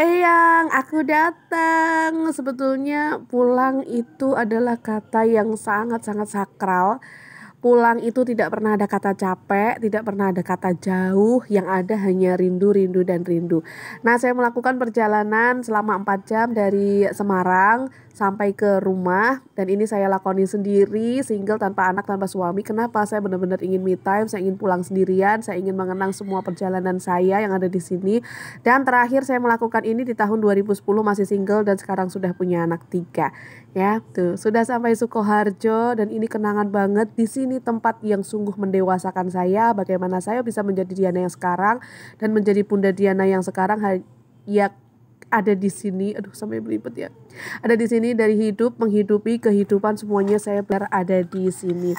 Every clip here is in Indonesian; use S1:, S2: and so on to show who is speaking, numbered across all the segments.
S1: Eyang, aku datang. Sebetulnya pulang itu adalah kata yang sangat-sangat sakral pulang itu tidak pernah ada kata capek, tidak pernah ada kata jauh, yang ada hanya rindu, rindu, dan rindu. Nah, saya melakukan perjalanan selama 4 jam dari Semarang sampai ke rumah, dan ini saya lakoni sendiri, single tanpa anak, tanpa suami. Kenapa? Saya benar-benar ingin me time, saya ingin pulang sendirian, saya ingin mengenang semua perjalanan saya yang ada di sini. Dan terakhir saya melakukan ini di tahun 2010 masih single dan sekarang sudah punya anak tiga. Ya, tuh sudah sampai Sukoharjo dan ini kenangan banget di sini ini tempat yang sungguh mendewasakan saya, bagaimana saya bisa menjadi Diana yang sekarang dan menjadi Bunda Diana yang sekarang ya ada di sini, aduh sampai beribet ya. Ada di sini dari hidup menghidupi kehidupan semuanya saya ada di sini.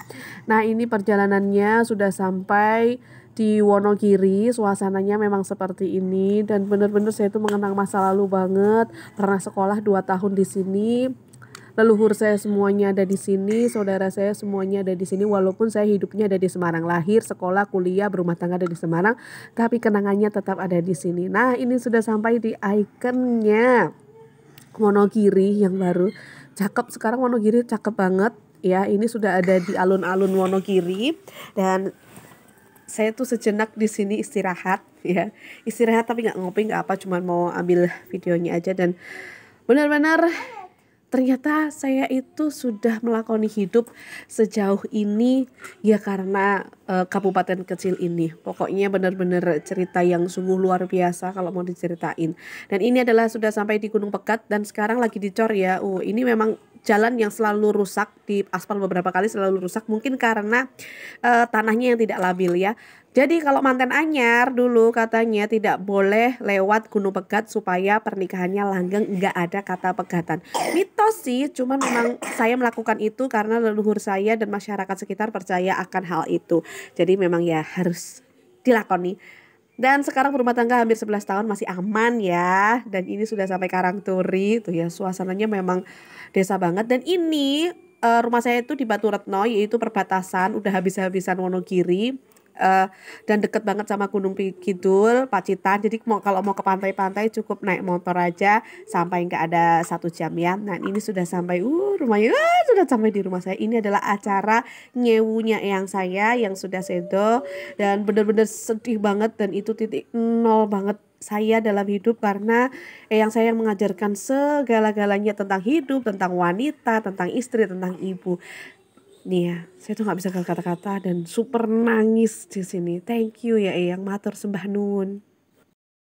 S1: Nah, ini perjalanannya sudah sampai di Wonogiri suasananya memang seperti ini dan benar-benar saya itu mengenang masa lalu banget pernah sekolah 2 tahun di sini leluhur saya semuanya ada di sini, saudara saya semuanya ada di sini walaupun saya hidupnya ada di Semarang, lahir, sekolah, kuliah, berumah tangga ada di Semarang, tapi kenangannya tetap ada di sini. Nah, ini sudah sampai di ikonnya. Wonogiri yang baru cakep sekarang Wonogiri cakep banget ya ini sudah ada di alun-alun Wonogiri dan saya tuh sejenak di sini istirahat ya istirahat tapi nggak ngopi nggak apa cuman mau ambil videonya aja dan benar-benar ternyata saya itu sudah melakoni hidup sejauh ini ya karena uh, kabupaten kecil ini. Pokoknya benar-benar cerita yang sungguh luar biasa kalau mau diceritain. Dan ini adalah sudah sampai di Gunung Pekat dan sekarang lagi dicor ya. Uh, ini memang jalan yang selalu rusak di aspal beberapa kali selalu rusak mungkin karena uh, tanahnya yang tidak labil ya. Jadi kalau manten anyar dulu katanya tidak boleh lewat gunung pegat supaya pernikahannya langgeng nggak ada kata pegatan. Mitos sih, cuman memang saya melakukan itu karena leluhur saya dan masyarakat sekitar percaya akan hal itu. Jadi memang ya harus dilakoni. Dan sekarang rumah tangga hampir 11 tahun masih aman ya. Dan ini sudah sampai Karang Turi. Tuh ya suasananya memang desa banget. Dan ini eh, rumah saya itu di Batu Retno yaitu perbatasan udah habis-habisan Wonogiri uh, dan deket banget sama Gunung Kidul, Pacitan. Jadi mau kalau mau ke pantai-pantai cukup naik motor aja sampai nggak ada satu jam ya. Nah ini sudah sampai uh rumahnya uh, ah, sudah sampai di rumah saya. Ini adalah acara nyewunya yang saya yang sudah sedo dan benar-benar sedih banget dan itu titik nol banget saya dalam hidup karena eh, yang saya mengajarkan segala-galanya tentang hidup, tentang wanita, tentang istri, tentang ibu. Nih ya, saya tuh nggak bisa kata-kata dan super nangis di sini. Thank you ya yang Matur Sembah Nun.